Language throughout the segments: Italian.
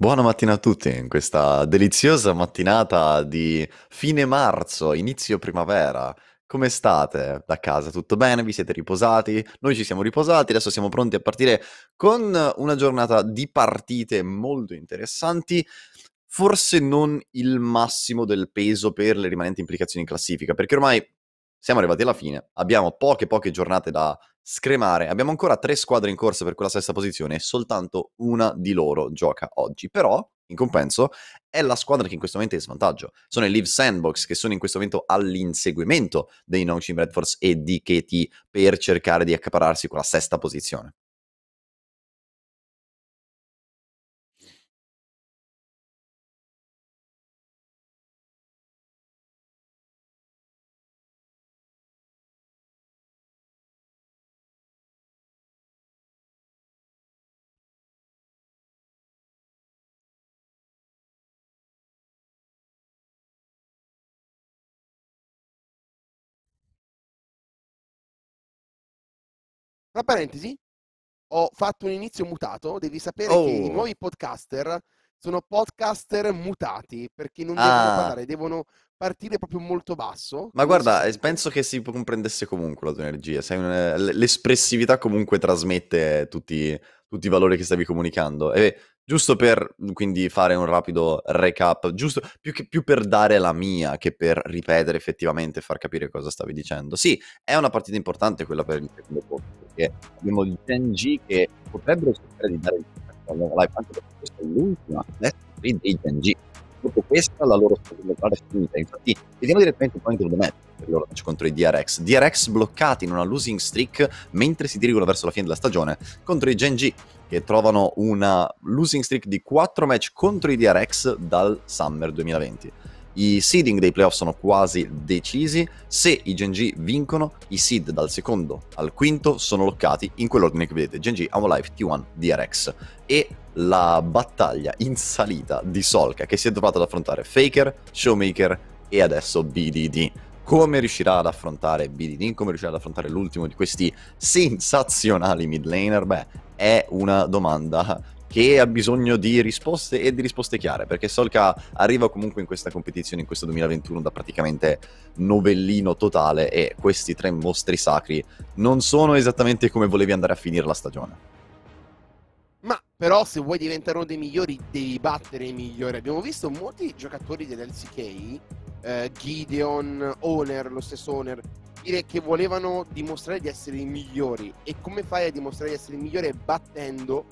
Buona mattina a tutti in questa deliziosa mattinata di fine marzo, inizio primavera. Come state da casa? Tutto bene? Vi siete riposati? Noi ci siamo riposati, adesso siamo pronti a partire con una giornata di partite molto interessanti forse non il massimo del peso per le rimanenti implicazioni in classifica, perché ormai siamo arrivati alla fine, abbiamo poche poche giornate da scremare, abbiamo ancora tre squadre in corsa per quella stessa posizione e soltanto una di loro gioca oggi, però in compenso è la squadra che in questo momento è in svantaggio, sono i Live Sandbox che sono in questo momento all'inseguimento dei Nongshim Redforce e di KT per cercare di accapararsi quella sesta posizione. Tra parentesi, ho fatto un inizio mutato, devi sapere oh. che i oh. nuovi podcaster sono podcaster mutati perché non ah. devono parlare, devono partire proprio molto basso. Ma guarda, si... Eh, penso che si comprendesse comunque la tua energia. Un... l'espressività comunque trasmette tutti, tutti, i valori che stavi comunicando. E giusto per quindi fare un rapido recap, giusto più, che, più per dare la mia che per ripetere effettivamente e far capire cosa stavi dicendo. Sì, è una partita importante quella per il secondo posto, perché abbiamo il Genji che potrebbero cercare di dare il live, anche perché questa è l'ultima, adesso dei Gen proprio questa la loro spettacolare finita. Infatti, vediamo direttamente poi in match per loro match contro i DRX. DRX bloccati in una losing streak mentre si dirigono verso la fine della stagione contro i Gen G che trovano una losing streak di 4 match contro i DRX dal Summer 2020. I seeding dei playoff sono quasi decisi. Se i Genji vincono, i seed dal secondo al quinto sono loccati in quell'ordine che vedete: Genji, Amolife, T1, DRX. E la battaglia in salita di Solka che si è trovata ad affrontare Faker, Showmaker e adesso BDD come riuscirà ad affrontare BDD, come riuscirà ad affrontare l'ultimo di questi sensazionali mid laner? Beh, è una domanda che ha bisogno di risposte e di risposte chiare, perché Solka arriva comunque in questa competizione, in questo 2021, da praticamente novellino totale e questi tre mostri sacri non sono esattamente come volevi andare a finire la stagione. Ma però se vuoi diventare uno dei migliori devi battere i migliori. Abbiamo visto molti giocatori dell'LCK, eh, Gideon, Owner, lo stesso Owner, dire che volevano dimostrare di essere i migliori. E come fai a dimostrare di essere il migliore? Battendo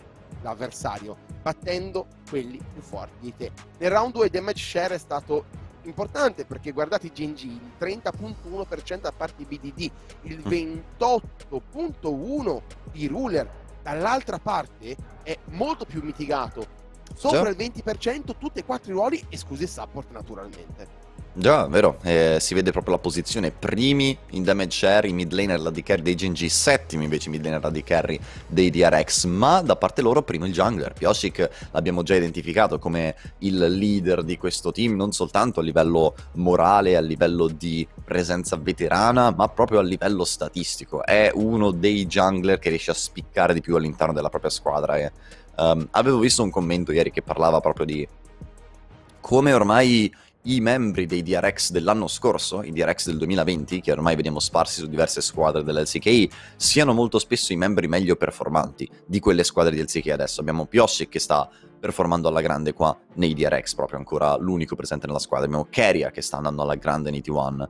l'avversario, battendo quelli più forti di te. Nel round 2 il damage share è stato importante perché guardate i il 30.1% a parte BDD, il 28.1% mm. di Ruler, dall'altra parte è molto più mitigato, sopra Già. il 20% tutti e quattro i ruoli, esclusi support naturalmente. Già, vero, eh, si vede proprio la posizione primi in damage share, i mid laner la di carry dei Genji, settimi invece i mid laner la di carry dei DRX, ma da parte loro primo il jungler, Pioshik l'abbiamo già identificato come il leader di questo team, non soltanto a livello morale, a livello di presenza veterana, ma proprio a livello statistico, è uno dei jungler che riesce a spiccare di più all'interno della propria squadra. Eh. Um, avevo visto un commento ieri che parlava proprio di come ormai i membri dei DRX dell'anno scorso, i DRX del 2020, che ormai vediamo sparsi su diverse squadre dell'LCK, siano molto spesso i membri meglio performanti di quelle squadre di LCK adesso. Abbiamo Piosci che sta performando alla grande qua nei DRX, proprio ancora l'unico presente nella squadra. Abbiamo Keria che sta andando alla grande in T1,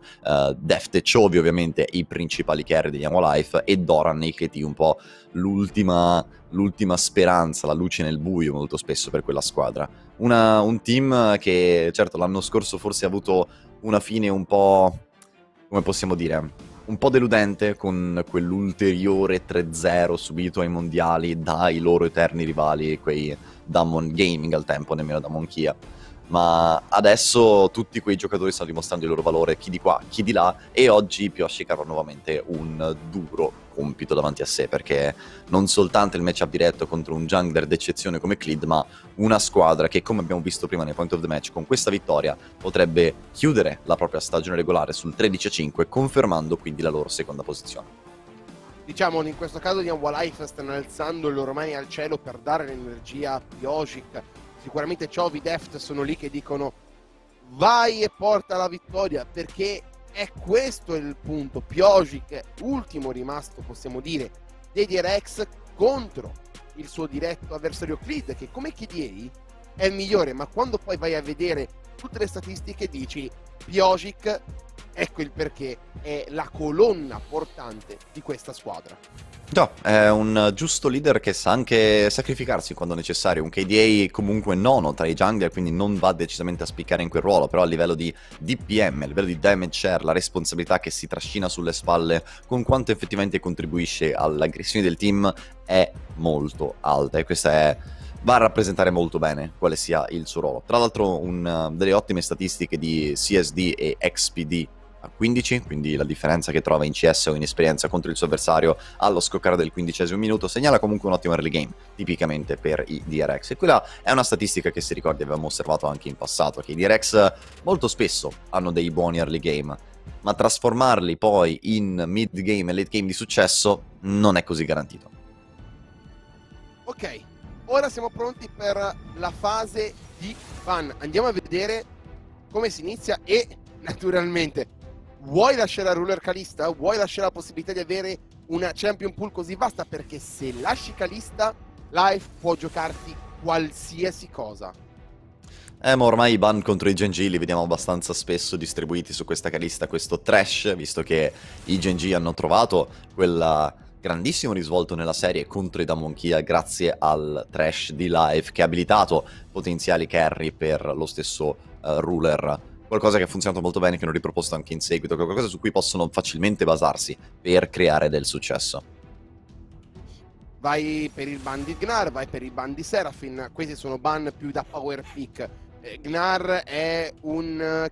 uh, Deft e Chovy ovviamente i principali carry degli Amolife e Doran nei KT un po' l'ultima, l'ultima speranza, la luce nel buio molto spesso per quella squadra. Una, un team che certo l'anno scorso forse ha avuto una fine un po', come possiamo dire, un po' deludente con quell'ulteriore 3-0 subito ai mondiali dai loro eterni rivali, quei da Gaming al tempo, nemmeno Damon Monchia. Ma adesso tutti quei giocatori stanno dimostrando il loro valore, chi di qua, chi di là, e oggi Pioshik avrà nuovamente un duro compito davanti a sé, perché non soltanto il matchup diretto contro un jungler d'eccezione come Clid, ma una squadra che, come abbiamo visto prima nei point of the match, con questa vittoria potrebbe chiudere la propria stagione regolare sul 13-5, confermando quindi la loro seconda posizione diciamo in questo caso di Anwalife stanno alzando le loro mani al cielo per dare l'energia a Piojic sicuramente Ciovi Deft sono lì che dicono vai e porta la vittoria perché è questo il punto Piojic ultimo rimasto possiamo dire dei DRX contro il suo diretto avversario Clid che come KDA è il migliore ma quando poi vai a vedere tutte le statistiche dici Piojic ecco il perché è la colonna portante di questa squadra. No, è un giusto leader che sa anche sacrificarsi quando necessario, un KDA comunque nono tra i jungler, quindi non va decisamente a spiccare in quel ruolo, però a livello di DPM, a livello di damage share, la responsabilità che si trascina sulle spalle con quanto effettivamente contribuisce all'aggressione del team è molto alta e questa è va a rappresentare molto bene quale sia il suo ruolo. Tra l'altro, un, delle ottime statistiche di CSD e XPD a 15, quindi la differenza che trova in CS o in esperienza contro il suo avversario allo scoccare del quindicesimo minuto segnala comunque un ottimo early game, tipicamente per i DRX. E quella è una statistica che si ricordi abbiamo osservato anche in passato, che i DRX molto spesso hanno dei buoni early game, ma trasformarli poi in mid game e late game di successo non è così garantito. Ok, ora siamo pronti per la fase di fan. Andiamo a vedere come si inizia e naturalmente Vuoi lasciare la ruler Kalista? Vuoi lasciare la possibilità di avere una champion pool così vasta? Perché se lasci Kalista, Life può giocarti qualsiasi cosa. Eh, ma ormai i ban contro i Genji li vediamo abbastanza spesso distribuiti su questa Kalista, questo trash, visto che i Genji hanno trovato quel grandissimo risvolto nella serie contro i Damonchia grazie al trash di Life che ha abilitato potenziali carry per lo stesso uh, ruler qualcosa che ha funzionato molto bene, che hanno riproposto anche in seguito, qualcosa su cui possono facilmente basarsi per creare del successo. Vai per il ban di Gnar, vai per il ban di Seraphin, questi sono ban più da power pick. Eh, Gnar è un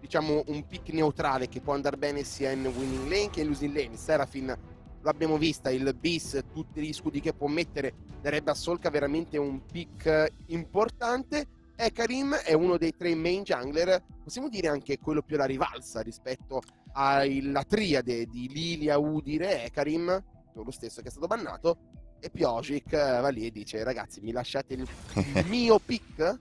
diciamo un pick neutrale che può andare bene sia in winning lane che in losing lane. Seraphin l'abbiamo vista, il bis, tutti gli scudi che può mettere, darebbe a Solka veramente un pick importante Ekarim è uno dei tre main jungler, possiamo dire anche quello più alla rivalsa rispetto alla triade di Lilia, Udire e Karim, lo stesso che è stato bannato, e Piojic eh, va lì e dice ragazzi mi lasciate il mio pick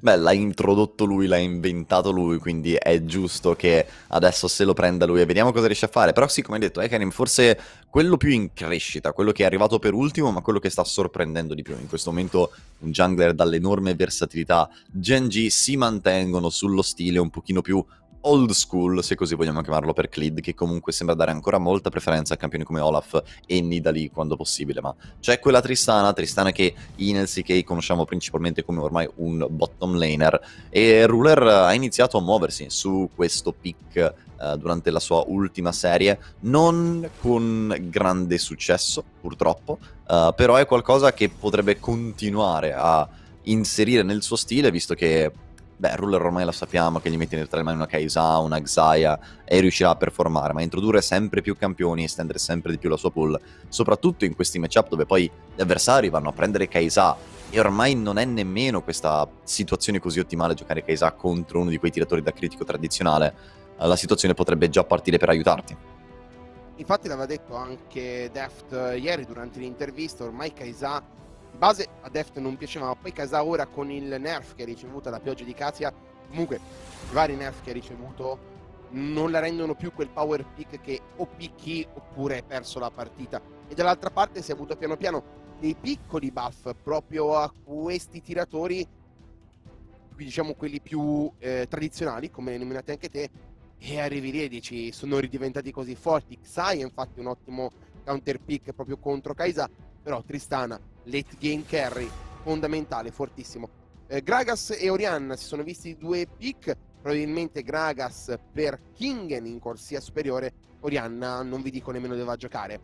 Beh, l'ha introdotto lui, l'ha inventato lui, quindi è giusto che adesso se lo prenda lui e vediamo cosa riesce a fare. Però sì, come hai detto, Ekanim forse quello più in crescita, quello che è arrivato per ultimo, ma quello che sta sorprendendo di più. In questo momento un jungler dall'enorme versatilità. Genji si mantengono sullo stile un pochino più old school, se così vogliamo chiamarlo, per Clid, che comunque sembra dare ancora molta preferenza a campioni come Olaf e Nidali quando possibile, ma c'è quella Tristana, Tristana che in LCK conosciamo principalmente come ormai un bottom laner, e Ruler ha iniziato a muoversi su questo pick uh, durante la sua ultima serie, non con grande successo, purtroppo, uh, però è qualcosa che potrebbe continuare a inserire nel suo stile, visto che Beh, Ruller ormai lo sappiamo che gli metti tra le mani una Kaisa, una Xayah e riuscirà a performare, ma introdurre sempre più campioni, estendere sempre di più la sua pool, soprattutto in questi matchup dove poi gli avversari vanno a prendere Kaisa e ormai non è nemmeno questa situazione così ottimale giocare Kaisa contro uno di quei tiratori da critico tradizionale, eh, la situazione potrebbe già partire per aiutarti. Infatti l'aveva detto anche Deft eh, ieri durante l'intervista, ormai Kaisa base a Deft non piaceva, ma poi Casaura con il nerf che ha ricevuto la pioggia di Katia, comunque vari nerf che ha ricevuto non la rendono più quel power pick che o picchi oppure hai perso la partita. E dall'altra parte si è avuto piano piano dei piccoli buff proprio a questi tiratori, diciamo quelli più eh, tradizionali, come li nominate anche te, e arrivi lì e dici sono ridiventati così forti. Xai è infatti un ottimo counter pick proprio contro Kaisa, però Tristana late game carry fondamentale, fortissimo. Eh, Gragas e Orianna si sono visti due pick, probabilmente Gragas per Kingen in corsia superiore, Orianna non vi dico nemmeno dove va a giocare.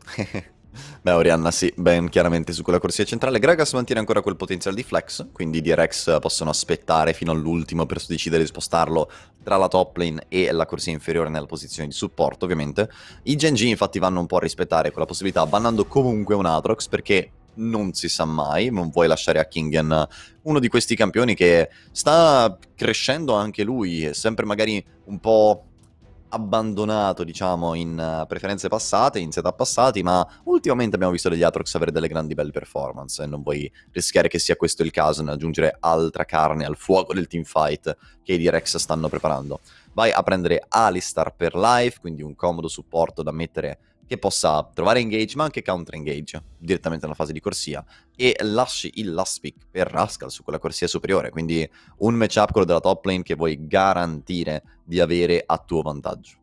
Beh, Orianna sì, ben chiaramente su quella corsia centrale. Gragas mantiene ancora quel potenziale di flex, quindi i DRX possono aspettare fino all'ultimo per decidere di spostarlo tra la top lane e la corsia inferiore nella posizione di supporto, ovviamente. I Gen G infatti vanno un po' a rispettare quella possibilità, bannando comunque un Atrox, perché non si sa mai, non vuoi lasciare a Kingen uno di questi campioni che sta crescendo anche lui, sempre magari un po' abbandonato, diciamo, in eh, preferenze passate, in setup passati, ma ultimamente abbiamo visto degli Atrox avere delle grandi belle performance e eh, non vuoi rischiare che sia questo il caso nell'aggiungere altra carne al fuoco del teamfight che i D-Rex stanno preparando. Vai a prendere Alistar per life, quindi un comodo supporto da mettere che possa trovare engage ma anche counter engage direttamente nella fase di corsia e lasci il last pick per Rascal su quella corsia superiore, quindi un matchup quello della top lane che vuoi garantire di avere a tuo vantaggio.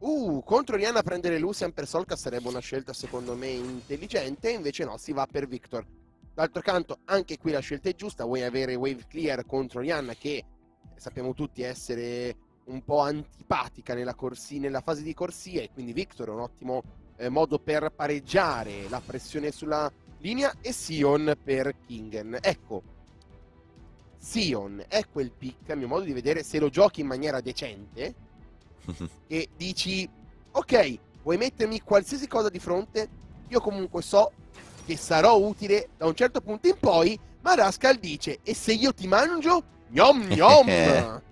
Uh, contro Rihanna prendere Lucian per Solka sarebbe una scelta secondo me intelligente, invece no, si va per Victor. D'altro canto, anche qui la scelta è giusta, vuoi avere Wave Clear contro Rihanna che eh, sappiamo tutti essere un po' antipatica nella, corsi- nella fase di corsia e quindi Victor è un ottimo eh, modo per pareggiare la pressione sulla linea e Sion per Kingen. Ecco, Sion è quel pick, a mio modo di vedere, se lo giochi in maniera decente e dici ok, vuoi mettermi qualsiasi cosa di fronte, io comunque so che sarò utile da un certo punto in poi, ma Rascal dice e se io ti mangio? Gnom gnom!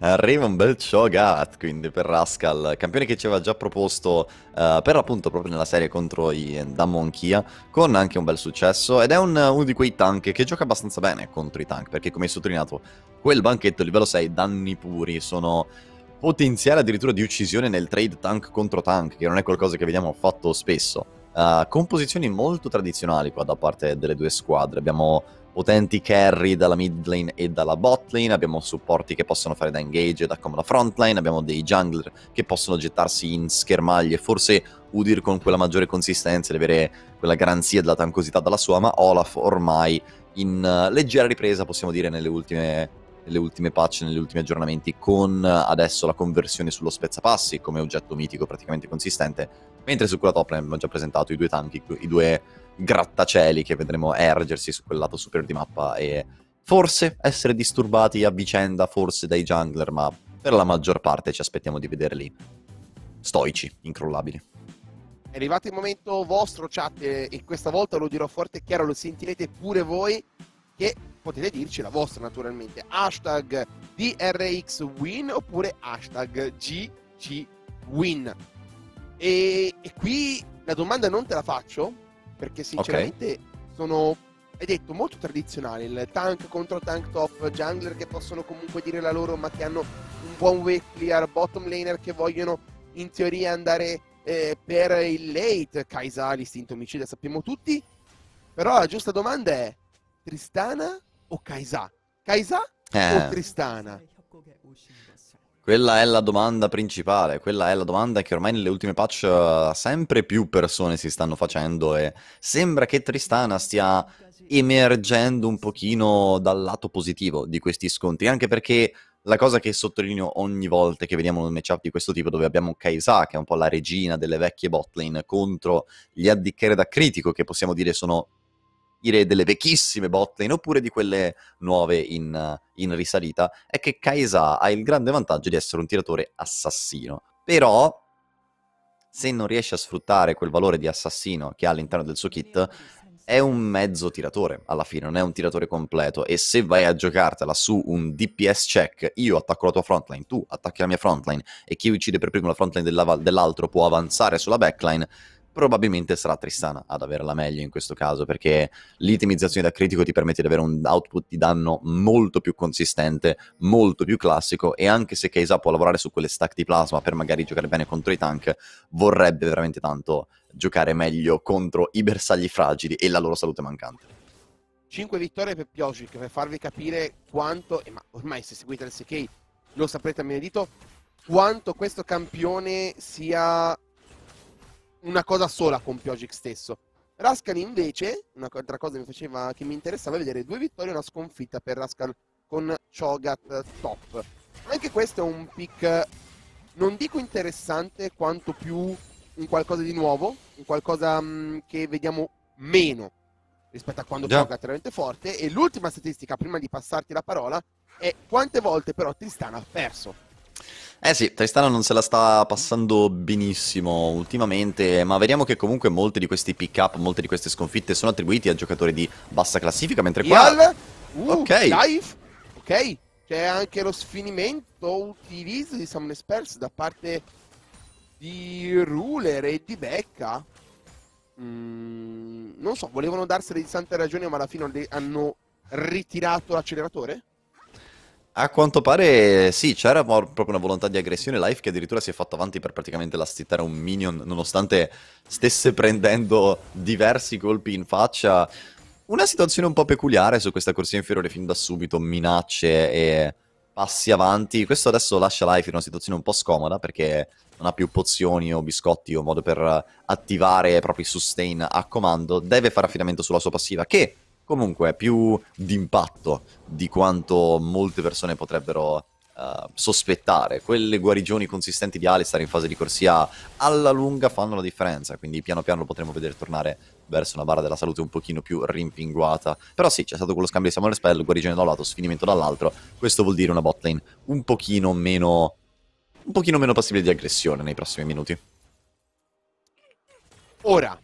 Arriva un bel Cho'Gat, quindi, per Rascal, campione che ci aveva già proposto uh, per l'appunto proprio nella serie contro i eh, Damon Kia, con anche un bel successo, ed è un, uno di quei tank che gioca abbastanza bene contro i tank, perché come hai sottolineato, quel banchetto livello 6, danni puri, sono potenziale addirittura di uccisione nel trade tank contro tank, che non è qualcosa che vediamo fatto spesso. Uh, eh, composizioni molto tradizionali qua da parte delle due squadre, abbiamo potenti carry dalla mid lane e dalla bot lane, abbiamo supporti che possono fare da engage e da come la front lane, abbiamo dei jungler che possono gettarsi in schermaglie, forse Udir con quella maggiore consistenza ed avere quella garanzia della tancosità dalla sua, ma Olaf ormai in uh, leggera ripresa, possiamo dire, nelle ultime, nelle ultime patch, negli ultimi aggiornamenti, con uh, adesso la conversione sullo spezzapassi come oggetto mitico praticamente consistente, mentre su quella top lane abbiamo già presentato i due tanchi, i due grattacieli che vedremo ergersi su quel lato superiore di mappa e forse essere disturbati a vicenda, forse dai jungler, ma per la maggior parte ci aspettiamo di vederli stoici, incrollabili. È arrivato il momento vostro, chat, e questa volta lo dirò forte e chiaro, lo sentirete pure voi, che potete dirci la vostra naturalmente. Hashtag DRXWin oppure hashtag GGWin. E, e qui la domanda non te la faccio, perché sinceramente okay. sono, hai detto, molto tradizionali, il tank contro tank top, jungler che possono comunque dire la loro ma che hanno un buon way clear, bottom laner che vogliono in teoria andare eh, per il late, Kaisa, l'istinto omicida, sappiamo tutti, però la giusta domanda è Tristana o Kaisa? Kaisa eh. o Tristana? Quella è la domanda principale, quella è la domanda che ormai nelle ultime patch eh, sempre più persone si stanno facendo e sembra che Tristana stia emergendo un pochino dal lato positivo di questi scontri, anche perché la cosa che sottolineo ogni volta che vediamo un matchup di questo tipo dove abbiamo Kaisa, che è un po' la regina delle vecchie botlane, contro gli addicchiere da critico, che possiamo dire sono dire delle vecchissime bot lane oppure di quelle nuove in, in risalita, è che Kaisa ha il grande vantaggio di essere un tiratore assassino. Però, se non riesce a sfruttare quel valore di assassino che ha all'interno del suo kit, è un mezzo tiratore alla fine, non è un tiratore completo. E se vai a giocartela su un DPS check, io attacco la tua frontline, tu attacchi la mia frontline, e chi uccide per primo la frontline dell'altro può avanzare sulla backline, probabilmente sarà Tristana ad averla meglio in questo caso, perché l'itemizzazione da critico ti permette di avere un output di danno molto più consistente, molto più classico, e anche se Keisa può lavorare su quelle stack di plasma per magari giocare bene contro i tank, vorrebbe veramente tanto giocare meglio contro i bersagli fragili e la loro salute mancante. 5 vittorie per Pjocic per farvi capire quanto, ma ormai se seguite il SK lo saprete a mio dito, quanto questo campione sia una cosa sola con Piogic stesso. Raskan invece, un'altra cosa mi faceva, che mi interessava vedere, due vittorie e una sconfitta per Raskan con Chogat top. Anche questo è un pick, non dico interessante, quanto più un qualcosa di nuovo, un qualcosa mm, che vediamo meno rispetto a quando yeah. Chogat è veramente forte. E l'ultima statistica, prima di passarti la parola, è quante volte però Tristana ha perso. Eh sì, Tristano non se la sta passando benissimo ultimamente, ma vediamo che comunque molti di questi pick up, molte di queste sconfitte sono attribuiti a giocatori di bassa classifica, mentre Ial, qua... Uh, ok. Live, ok. C'è anche lo sfinimento utilizzo di Samuel Spurs da parte di Ruler e di Becca. Mm, non so, volevano darsene di sante ragioni, ma alla fine hanno ritirato l'acceleratore? A quanto pare sì, c'era proprio una volontà di aggressione. Life che addirittura si è fatto avanti per praticamente lastittare un minion, nonostante stesse prendendo diversi colpi in faccia. Una situazione un po' peculiare su questa corsia inferiore fin da subito, minacce e passi avanti. Questo adesso lascia Life in una situazione un po' scomoda perché non ha più pozioni o biscotti o modo per attivare proprio i sustain a comando. Deve fare affidamento sulla sua passiva che comunque più d'impatto di quanto molte persone potrebbero Uh, sospettare. Quelle guarigioni consistenti di Alistar in fase di corsia alla lunga fanno la differenza, quindi piano piano lo potremo vedere tornare verso una barra della salute un pochino più rimpinguata. Però sì, c'è stato quello scambio di Samuel Spell, guarigione da un lato, sfinimento dall'altro. Questo vuol dire una botlane un pochino meno un pochino meno passibile di aggressione nei prossimi minuti. Ora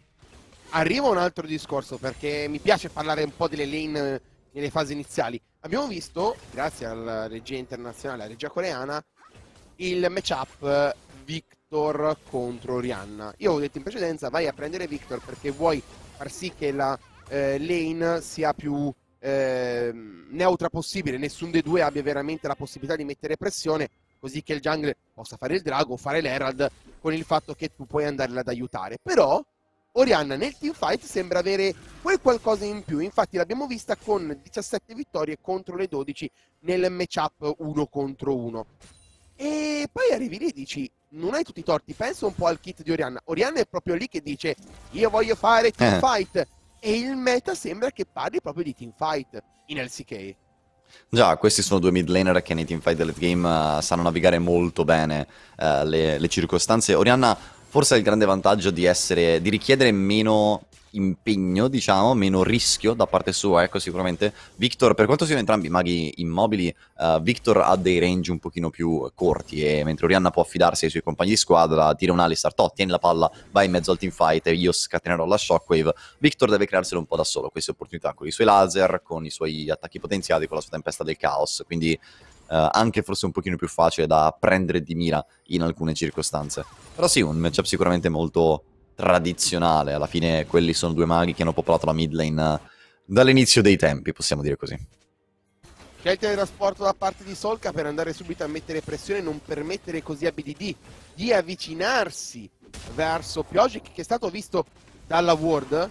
arriva un altro discorso perché mi piace parlare un po' delle lane eh, nelle fasi iniziali. Abbiamo visto, grazie alla regia internazionale, alla regia coreana, il matchup eh, Victor contro Rihanna. Io ho detto in precedenza, vai a prendere Victor perché vuoi far sì che la eh, lane sia più eh, neutra possibile, nessun dei due abbia veramente la possibilità di mettere pressione, così che il jungle possa fare il drago, o fare l'herald, con il fatto che tu puoi andarla ad aiutare. Però Orianna nel teamfight sembra avere quel qualcosa in più, infatti l'abbiamo vista con 17 vittorie contro le 12 nel matchup 1 contro 1. E poi arrivi lì e dici, non hai tutti i torti, pensa un po' al kit di Orianna. Orianna è proprio lì che dice, io voglio fare teamfight, eh. e il meta sembra che parli proprio di teamfight in LCK. Già, questi sono due mid laner che nei teamfight fight del game uh, sanno navigare molto bene uh, le, le circostanze. Orianna Forse è il grande vantaggio di, essere, di richiedere meno impegno, diciamo, meno rischio da parte sua, ecco sicuramente. Victor, per quanto siano entrambi maghi immobili, uh, Victor ha dei range un pochino più corti e mentre Orianna può affidarsi ai suoi compagni di squadra, tira un Alistar, to, tieni la palla, vai in mezzo al teamfight e io scatenerò la shockwave, Victor deve crearselo un po' da solo queste opportunità con i suoi laser, con i suoi attacchi potenziali, con la sua tempesta del caos, quindi eh, anche forse un pochino più facile da prendere di mira in alcune circostanze. Però sì, un matchup sicuramente molto tradizionale, alla fine quelli sono due maghi che hanno popolato la mid lane eh, dall'inizio dei tempi, possiamo dire così. Scelta di trasporto da parte di Solka per andare subito a mettere pressione e non permettere così a BDD di avvicinarsi verso Piogic che è stato visto dalla Ward.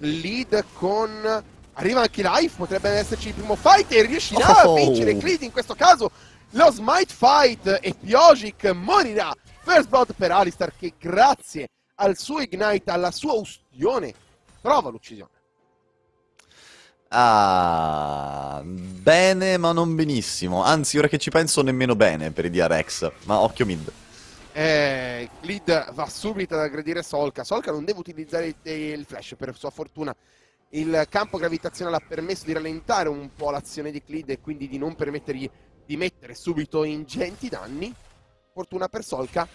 Lead con Arriva anche Life, potrebbe esserci il primo fight e riuscirà oh. a vincere Creed in questo caso. Lo smite fight e Piogic morirà. First blood per Alistar che grazie al suo ignite, alla sua ustione, prova l'uccisione. Ah, bene ma non benissimo. Anzi, ora che ci penso, nemmeno bene per i DRX. Ma occhio mid. Eh, Lid va subito ad aggredire Solka. Solka non deve utilizzare il flash per sua fortuna il campo gravitazionale ha permesso di rallentare un po' l'azione di Clid e quindi di non permettergli di mettere subito ingenti danni. Fortuna per Solka.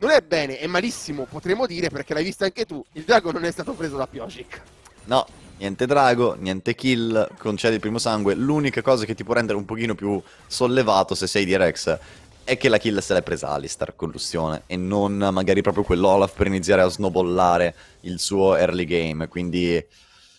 Non è bene, è malissimo, potremmo dire, perché l'hai vista anche tu. Il drago non è stato preso da Piogic. No, niente drago, niente kill, concede il primo sangue. L'unica cosa che ti può rendere un pochino più sollevato se sei di Rex è che la kill se l'è presa Alistar con Lussione e non magari proprio quell'Olaf per iniziare a snowballare il suo early game. Quindi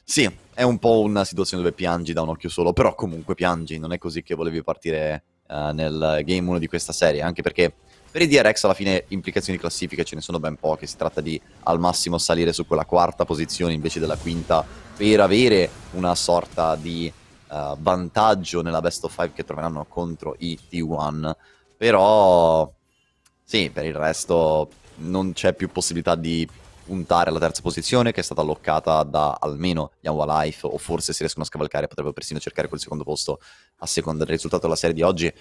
sì, è un po' una situazione dove piangi da un occhio solo, però comunque piangi, non è così che volevi partire uh, nel game 1 di questa serie, anche perché per i DRX alla fine implicazioni di ce ne sono ben poche, si tratta di al massimo salire su quella quarta posizione invece della quinta per avere una sorta di uh, vantaggio nella best of 5 che troveranno contro i T1, però sì, per il resto non c'è più possibilità di puntare alla terza posizione che è stata alloccata da almeno Yawa Life o forse se riescono a scavalcare potrebbero persino cercare quel secondo posto a seconda del risultato della serie di oggi.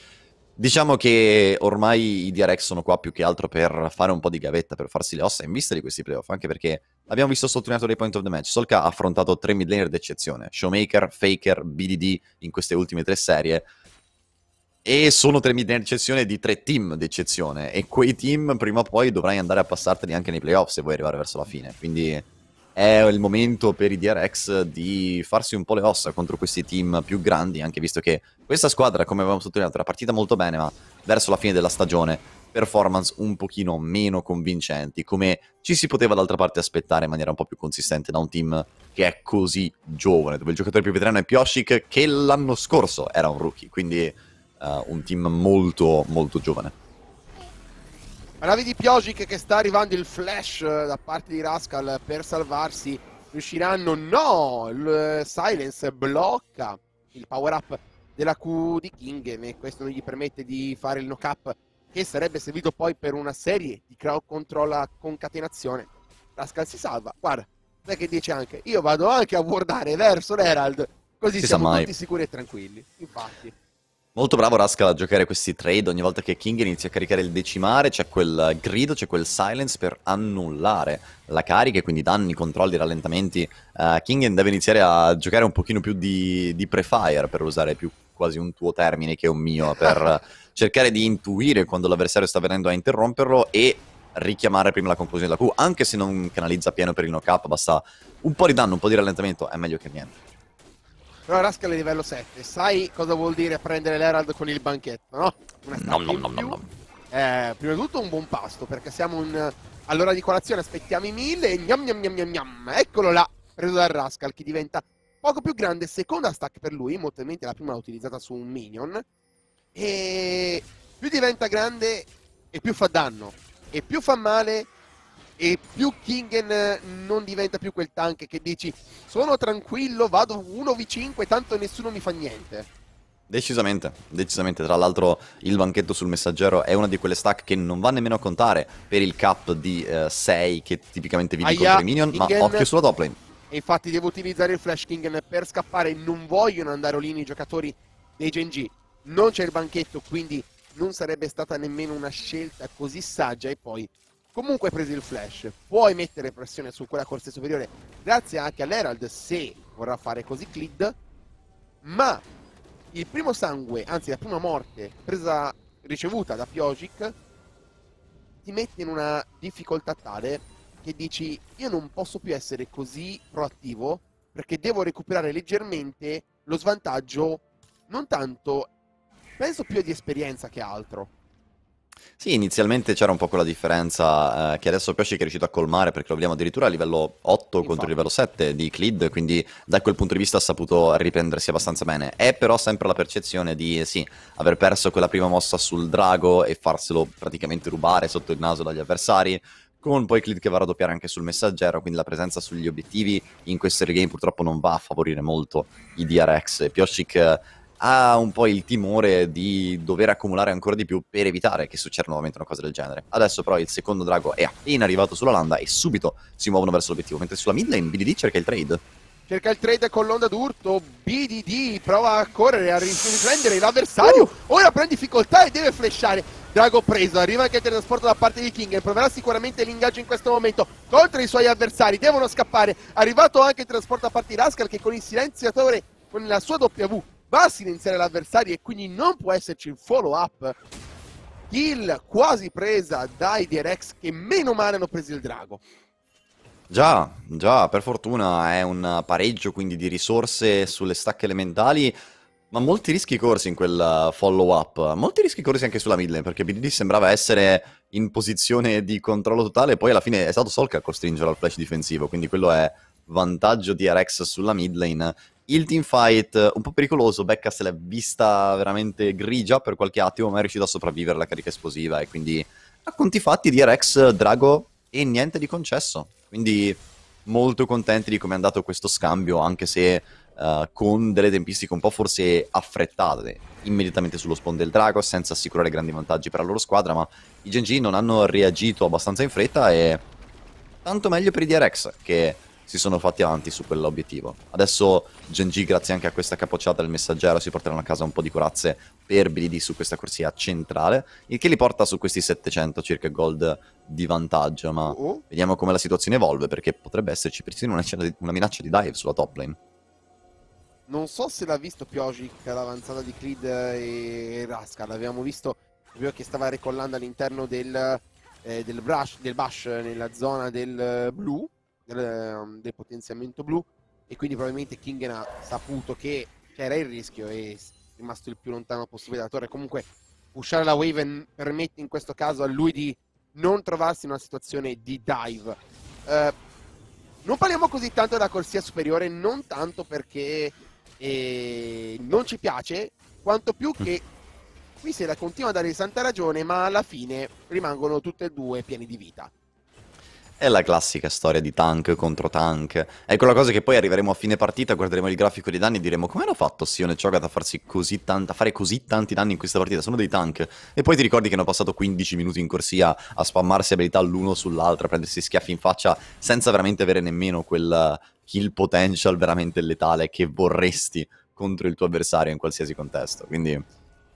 Diciamo che ormai i DRX sono qua più che altro per fare un po' di gavetta, per farsi le ossa in vista di questi playoff, anche perché abbiamo visto sottolineato dei point of the match, Solka ha affrontato tre mid laner d'eccezione, Showmaker, Faker, BDD in queste ultime tre serie, e sono termini di eccezione di tre team d'eccezione e quei team prima o poi dovrai andare a passarteli anche nei playoff se vuoi arrivare verso la fine quindi è il momento per i DRX di farsi un po' le ossa contro questi team più grandi anche visto che questa squadra come avevamo sottolineato era partita molto bene ma verso la fine della stagione performance un pochino meno convincenti come ci si poteva d'altra parte aspettare in maniera un po' più consistente da un team che è così giovane dove il giocatore più veterano è Pioshik che l'anno scorso era un rookie quindi uh, un team molto, molto giovane. Bravi di Piogic che sta arrivando il flash eh, da parte di Rascal per salvarsi. Riusciranno? No! Il eh, Silence blocca il power up della Q di King e questo non gli permette di fare il knock up che sarebbe servito poi per una serie di crowd control a concatenazione. Rascal si salva. Guarda, sai che dice anche, io vado anche a guardare verso l'Herald, così si siamo tutti sicuri e tranquilli. Infatti. Molto bravo Rascal a giocare questi trade, ogni volta che King inizia a caricare il decimare c'è quel grido, c'è quel silence per annullare la carica e quindi danni, controlli, rallentamenti. Uh, King deve iniziare a giocare un pochino più di, di prefire per usare più quasi un tuo termine che un mio, per cercare di intuire quando l'avversario sta venendo a interromperlo e richiamare prima la conclusione della Q, anche se non canalizza pieno per il knock up, basta un po' di danno, un po' di rallentamento, è meglio che niente. Però Rascal è livello 7. Sai cosa vuol dire prendere l'Herald con il banchetto, no? Nom, nom, nom, nom, eh, prima di tutto un buon pasto, perché siamo in... all'ora di colazione, aspettiamo i mille, gnam gnam gnam gnam gnam. Eccolo là, preso dal Rascal, che diventa poco più grande, seconda stack per lui, molto probabilmente la prima l'ha utilizzata su un minion. E più diventa grande e più fa danno, e più fa male, e più Kingen eh, non diventa più quel tank che dici sono tranquillo, vado 1v5, tanto nessuno mi fa niente. Decisamente, decisamente. Tra l'altro il banchetto sul messaggero è una di quelle stack che non va nemmeno a contare per il cap di 6 uh, eh, che tipicamente vedi Aia, contro i minion, Kingen, ma occhio sulla top lane. E infatti devo utilizzare il Flash Kingen per scappare, non vogliono andare lì i giocatori dei Gen G. Non c'è il banchetto, quindi non sarebbe stata nemmeno una scelta così saggia e poi Comunque hai preso il flash, puoi mettere pressione su quella corsia superiore grazie anche all'Herald se vorrà fare così Clid, ma il primo sangue, anzi la prima morte presa, ricevuta da Piogic ti mette in una difficoltà tale che dici io non posso più essere così proattivo perché devo recuperare leggermente lo svantaggio non tanto, penso più di esperienza che altro sì, inizialmente c'era un po' quella differenza eh, che adesso Pioshik è riuscito a colmare perché lo vediamo addirittura a livello 8 contro il livello 7 di Clid, quindi da quel punto di vista ha saputo riprendersi abbastanza bene. È però sempre la percezione di, sì, aver perso quella prima mossa sul drago e farselo praticamente rubare sotto il naso dagli avversari, con poi Clid che va a raddoppiare anche sul messaggero, quindi la presenza sugli obiettivi in questo game purtroppo non va a favorire molto i DRX. Pioscic ha un po' il timore di dover accumulare ancora di più per evitare che succeda nuovamente una cosa del genere. Adesso però il secondo drago è appena arrivato sulla landa e subito si muovono verso l'obiettivo, mentre sulla mid lane BDD cerca il trade. Cerca il trade con l'onda d'urto, BDD prova a correre, a riprendere l'avversario, uh! ora prende difficoltà e deve flashare. Drago preso, arriva anche il teletrasporto da parte di King, e proverà sicuramente l'ingaggio in questo momento contro i suoi avversari, devono scappare. Arrivato anche il teletrasporto da parte di Rascal che con il silenziatore, con la sua W, va a silenziare l'avversario e quindi non può esserci il follow up. Kill quasi presa dai DRX che meno male hanno preso il drago. Già, già, per fortuna è un pareggio quindi di risorse sulle stacche elementali, ma molti rischi corsi in quel follow up, molti rischi corsi anche sulla mid lane, perché BDD sembrava essere in posizione di controllo totale poi alla fine è stato Solka a costringere al flash difensivo, quindi quello è vantaggio di RX sulla mid lane il team fight eh, un po' pericoloso, Becca se l'è vista veramente grigia per qualche attimo, ma è riuscito a sopravvivere alla carica esplosiva e quindi a conti fatti DRX, Drago e niente di concesso. Quindi molto contenti di come è andato questo scambio, anche se uh, con delle tempistiche un po' forse affrettate, immediatamente sullo spawn del drago, senza assicurare grandi vantaggi per la loro squadra, ma i Genji non hanno reagito abbastanza in fretta e tanto meglio per i DRX, che si sono fatti avanti su quell'obiettivo. Adesso Genji, grazie anche a questa capocciata del messaggero, si porteranno a casa un po' di corazze per BDD su questa corsia centrale, il che li porta su questi 700 circa gold di vantaggio, ma uh-huh. vediamo come la situazione evolve, perché potrebbe esserci persino una, una minaccia di dive sulla top lane. Non so se l'ha visto Piogic l'avanzata di Creed e Raska, l'abbiamo visto proprio che stava recollando all'interno del, eh, del, brush, del, Bush nella zona del eh, blu del, ehm, del potenziamento blu e quindi probabilmente Kingen ha saputo che c'era cioè, il rischio e è rimasto il più lontano possibile dalla torre. Comunque uscire la wave permette in questo caso a lui di non trovarsi in una situazione di dive. Eh, non parliamo così tanto della corsia superiore, non tanto perché eh, non ci piace, quanto più che qui se la continua a dare santa ragione, ma alla fine rimangono tutte e due pieni di vita. È la classica storia di tank contro tank. È quella cosa che poi arriveremo a fine partita, guarderemo il grafico dei danni e diremo come hanno fatto Sione e Chogat a, farsi così a, fare così tanti danni in questa partita? Sono dei tank. E poi ti ricordi che hanno passato 15 minuti in corsia a spammarsi abilità l'uno sull'altra, a prendersi schiaffi in faccia senza veramente avere nemmeno quel kill potential veramente letale che vorresti contro il tuo avversario in qualsiasi contesto. Quindi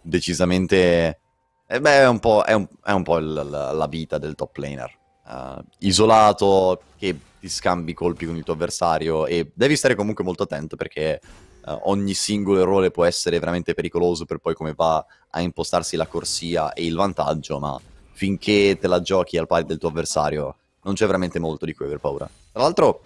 decisamente... Eh beh, è un po', è un, è un po la, la vita del top laner uh, isolato che ti scambi colpi con il tuo avversario e devi stare comunque molto attento perché uh, ogni singolo errore può essere veramente pericoloso per poi come va a impostarsi la corsia e il vantaggio, ma finché te la giochi al pari del tuo avversario non c'è veramente molto di cui aver paura. Tra l'altro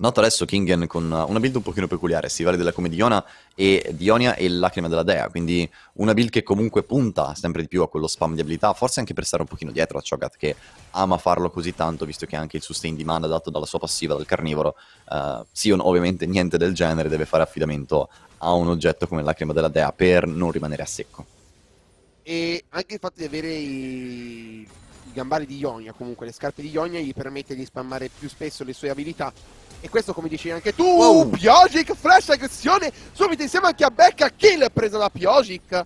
Noto adesso Kingen con una build un pochino peculiare, Stivali della Comediona e Dionia e Lacrima della Dea, quindi una build che comunque punta sempre di più a quello spam di abilità, forse anche per stare un pochino dietro a Chogat che ama farlo così tanto, visto che anche il sustain di mana dato dalla sua passiva dal carnivoro, uh, Sion ovviamente niente del genere, deve fare affidamento a un oggetto come Lacrima della Dea per non rimanere a secco. E anche il fatto di avere i i gambari di Ionia, comunque le scarpe di Ionia gli permette di spammare più spesso le sue abilità. E questo come dicevi anche tu, wow. Piogic, flash aggressione, subito insieme anche a Becca, kill presa da Piogic.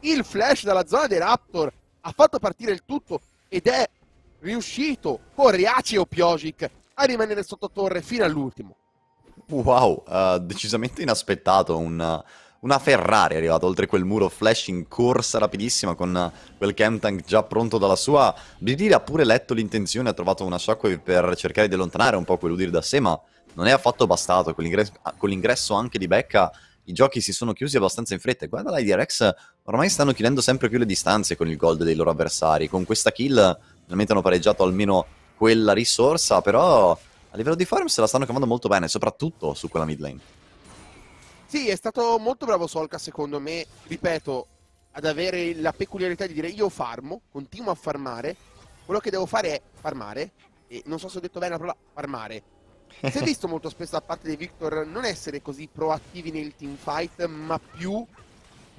Il flash dalla zona dei Raptor ha fatto partire il tutto ed è riuscito con Riaceo Piogic a rimanere sotto torre fino all'ultimo. Wow, uh, decisamente inaspettato un... Uh una Ferrari è arrivata oltre quel muro, Flash in corsa rapidissima con quel cam tank già pronto dalla sua. Bridir ha pure letto l'intenzione, ha trovato una shockwave per cercare di allontanare un po' quell'udir da sé, ma non è affatto bastato. Con ah, l'ingresso, anche di Becca i giochi si sono chiusi abbastanza in fretta. e Guarda l'IDRX, ormai stanno chiudendo sempre più le distanze con il gold dei loro avversari. Con questa kill finalmente hanno pareggiato almeno quella risorsa, però a livello di farm se la stanno cavando molto bene, soprattutto su quella mid lane. Sì, è stato molto bravo Solka, secondo me, ripeto, ad avere la peculiarità di dire io farmo, continuo a farmare, quello che devo fare è farmare, e non so se ho detto bene la parola farmare. Si è visto molto spesso da parte di Victor non essere così proattivi nel team fight, ma più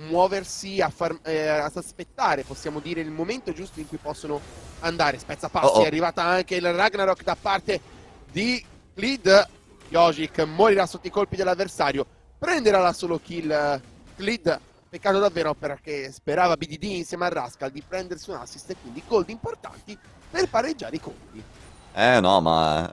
muoversi a far, eh, ad aspettare, possiamo dire, il momento giusto in cui possono andare. Spezza passi, oh oh. è arrivata anche il Ragnarok da parte di Lead. Jogic morirà sotto i colpi dell'avversario prenderà la solo kill Clid. Peccato davvero perché sperava BDD insieme a Rascal di prendersi un assist e quindi gold importanti per pareggiare i conti. Eh no, ma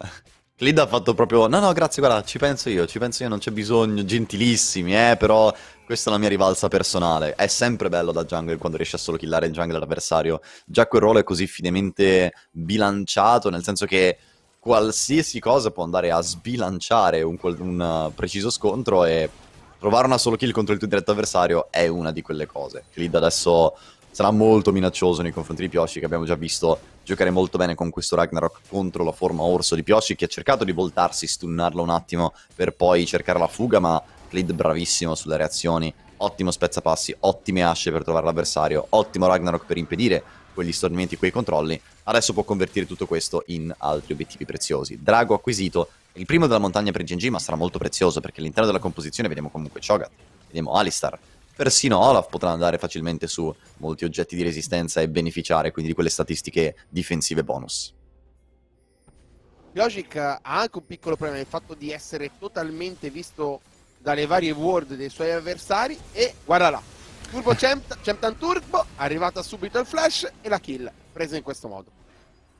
Clid ha fatto proprio... No, no, grazie, guarda, ci penso io, ci penso io, non c'è bisogno, gentilissimi, eh, però questa è la mia rivalsa personale. È sempre bello da jungle quando riesci a solo killare in jungle l'avversario. Già quel ruolo è così finemente bilanciato, nel senso che qualsiasi cosa può andare a sbilanciare un, un uh, preciso scontro e trovare una solo kill contro il tuo diretto avversario è una di quelle cose. Clid adesso sarà molto minaccioso nei confronti di Pioshi che abbiamo già visto giocare molto bene con questo Ragnarok contro la forma orso di Pioshi che ha cercato di voltarsi, stunnarlo un attimo per poi cercare la fuga ma Clid bravissimo sulle reazioni, ottimo spezzapassi, ottime asce per trovare l'avversario, ottimo Ragnarok per impedire quegli stornimenti, quei controlli, adesso può convertire tutto questo in altri obiettivi preziosi. Drago acquisito, il primo della montagna per Genji, ma sarà molto prezioso perché all'interno della composizione vediamo comunque Chogat, vediamo Alistar, persino Olaf potrà andare facilmente su molti oggetti di resistenza e beneficiare quindi di quelle statistiche difensive bonus. Logic ha anche un piccolo problema, il fatto di essere totalmente visto dalle varie ward dei suoi avversari e guarda là, Turbo Champ- Champtan Turbo, arrivata subito il flash e la kill, presa in questo modo.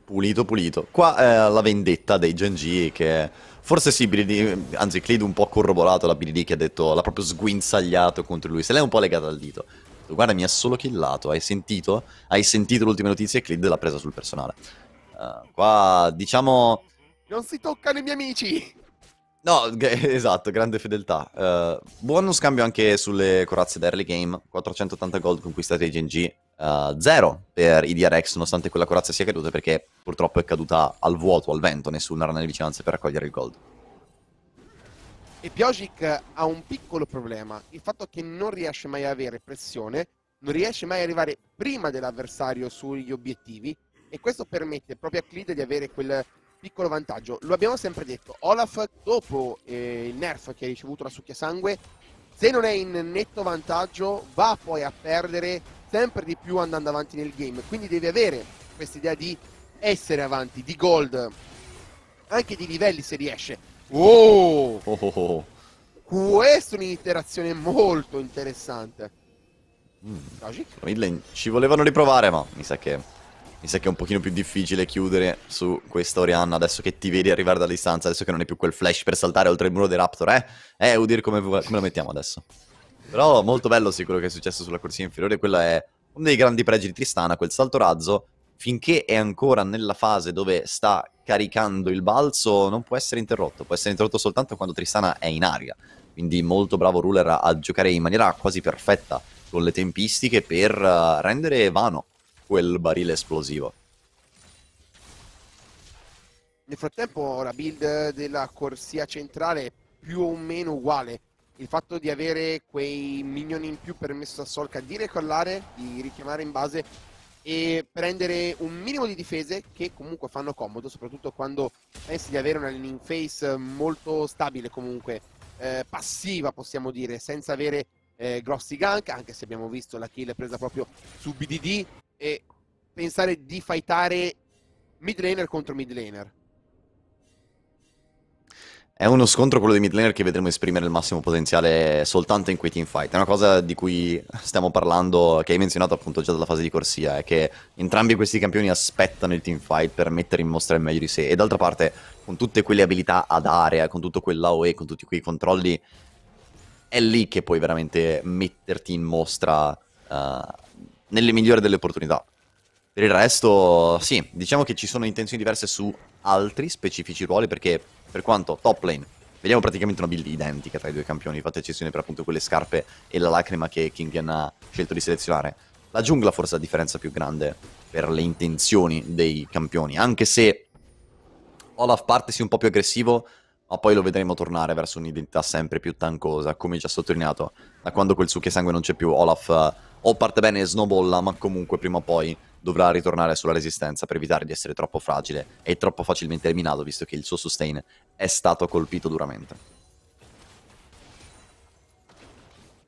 Pulito, pulito. Qua è eh, la vendetta dei Genji che forse sì, BD, anzi Clid un po' corroborato la BD che ha detto, l'ha proprio sguinzagliato contro lui, se l'è un po' legata al dito. Guarda, mi ha solo killato, hai sentito? Hai sentito l'ultima notizia e Clid l'ha presa sul personale. Uh, qua, diciamo... Non si toccano i miei amici! No, esatto, grande fedeltà. Uh, buono scambio anche sulle corazze d'early game, 480 gold conquistate ai GNG, 0 uh, eh, per IDRX, nonostante quella corazza sia caduta perché purtroppo è caduta al vuoto, al vento, nessuna rana nelle vicinanze per raccogliere il gold. E Piogic ha un piccolo problema, il fatto che non riesce mai ad avere pressione, non riesce mai ad arrivare prima dell'avversario sugli obiettivi e questo permette proprio a Clide di avere quel piccolo vantaggio. Lo abbiamo sempre detto, Olaf dopo eh, il nerf che ha ricevuto la succhia sangue, se non è in netto vantaggio va poi a perdere sempre di più andando avanti nel game. Quindi deve avere questa idea di essere avanti, di gold, anche di livelli se riesce. Oh! oh, oh, oh. Questa è un'interazione molto interessante. Mm. Ci volevano riprovare, ma mi sa che mi sa che è un pochino più difficile chiudere su questa Orianna adesso che ti vedi arrivare dalla distanza, adesso che non hai più quel flash per saltare oltre il muro dei Raptor, eh? Eh, Udir, come, come lo mettiamo adesso? Però molto bello sì quello che è successo sulla corsia inferiore, quello è uno dei grandi pregi di Tristana, quel salto razzo, finché è ancora nella fase dove sta caricando il balzo, non può essere interrotto, può essere interrotto soltanto quando Tristana è in aria. Quindi molto bravo Ruler a, giocare in maniera quasi perfetta con le tempistiche per eh, rendere vano quel barile esplosivo. Nel frattempo la build della corsia centrale è più o meno uguale. Il fatto di avere quei minioni in più permesso a Solka di recollare, di richiamare in base e prendere un minimo di difese che comunque fanno comodo, soprattutto quando pensi di avere una landing face molto stabile comunque, eh, passiva possiamo dire, senza avere eh, grossi gank, anche se abbiamo visto la kill presa proprio su BDD, e pensare di fightare mid laner contro mid laner. È uno scontro quello dei mid laner che vedremo esprimere il massimo potenziale soltanto in quei team fight. È una cosa di cui stiamo parlando, che hai menzionato appunto già dalla fase di corsia, è che entrambi questi campioni aspettano il team fight per mettere in mostra il meglio di sé. E d'altra parte, con tutte quelle abilità ad area, con tutto quell'AOE, con tutti quei controlli, è lì che puoi veramente metterti in mostra uh, nelle migliori delle opportunità. Per il resto, sì, diciamo che ci sono intenzioni diverse su altri specifici ruoli, perché per quanto top lane, vediamo praticamente una build identica tra i due campioni, fatta eccezione per appunto quelle scarpe e la lacrima che Kingen ha scelto di selezionare. La giungla forse è la differenza più grande per le intenzioni dei campioni, anche se Olaf parte sia un po' più aggressivo, ma poi lo vedremo tornare verso un'identità sempre più tancosa, come già sottolineato, da quando quel succhio sangue non c'è più, Olaf o parte bene e snowballa, ma comunque prima o poi dovrà ritornare sulla resistenza per evitare di essere troppo fragile e troppo facilmente eliminato, visto che il suo sustain è stato colpito duramente.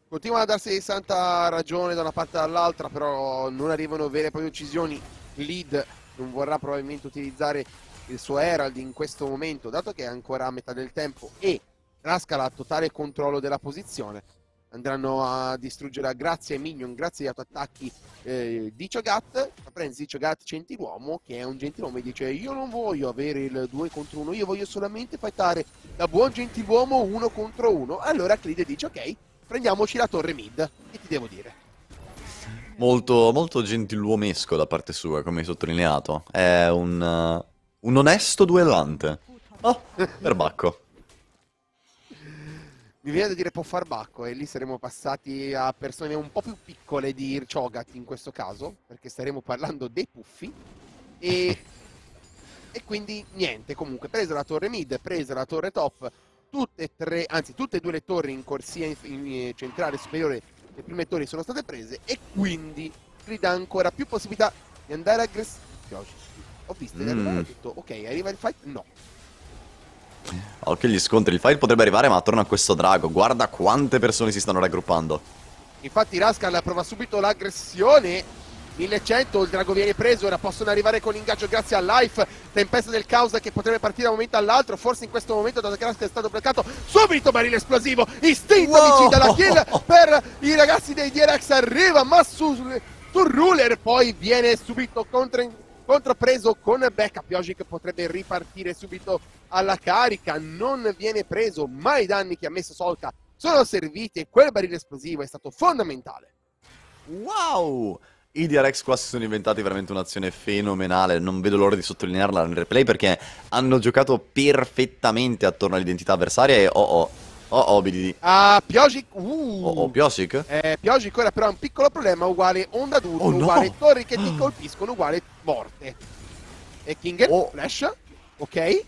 Continua a darsi santa ragione da una parte e dall'altra, però non arrivano vere e proprie uccisioni. Lead non vorrà probabilmente utilizzare il suo Herald in questo momento, dato che è ancora a metà del tempo e Rascal ha totale controllo della posizione andranno a distruggere a grazie ai minion, grazie agli attacchi eh, di Chogat, Apprende Chogat Gentiluomo, che è un gentiluomo e dice io non voglio avere il 2 contro 1, io voglio solamente fightare da buon gentiluomo 1 contro 1. Allora Clide dice ok, prendiamoci la torre mid, che ti devo dire. Molto, molto gentiluomesco da parte sua, come hai sottolineato. È un, uh, un onesto duellante. Oh, perbacco. mi viene da dire può far bacco e lì saremo passati a persone un po' più piccole di Irciogat in questo caso, perché staremo parlando dei puffi e, e quindi niente, comunque presa la torre mid, presa la torre top, tutte e tre, anzi tutte e due le torri in corsia in, in eh, centrale e superiore, le prime torri sono state prese e quindi gli dà ancora più possibilità di andare aggressivo. Ho visto, mm. è arrivato tutto, ok, arriva il fight, no, Occhio gli scontri, il fight potrebbe arrivare ma attorno a questo drago, guarda quante persone si stanno raggruppando. Infatti Rascal prova subito l'aggressione 1100, il drago viene preso, ora possono arrivare con l'ingaggio grazie al life, tempesta del caos che potrebbe partire da un momento all'altro, forse in questo momento dato che è stato bloccato, subito barile esplosivo, istinto wow! omicida la kill per i ragazzi dei DRX, arriva ma sul, su ruler, poi viene subito contro In... Contropreso con Becca, Piogi che potrebbe ripartire subito alla carica, non viene preso, ma i danni che ha messo Solca sono serviti e quel barile esplosivo è stato fondamentale. Wow! I DRX qua si sono inventati veramente un'azione fenomenale, non vedo l'ora di sottolinearla nel replay perché hanno giocato perfettamente attorno all'identità avversaria e oh oh, Oh, Obididi. Oh, ah, Piosic. Uh. Oh, oh, Piosic. Eh, Piosic ora però ha un piccolo problema, uguale onda d'urto, oh, no. uguale torri che ti colpiscono, uguale morte. E King, oh. flash. Ok.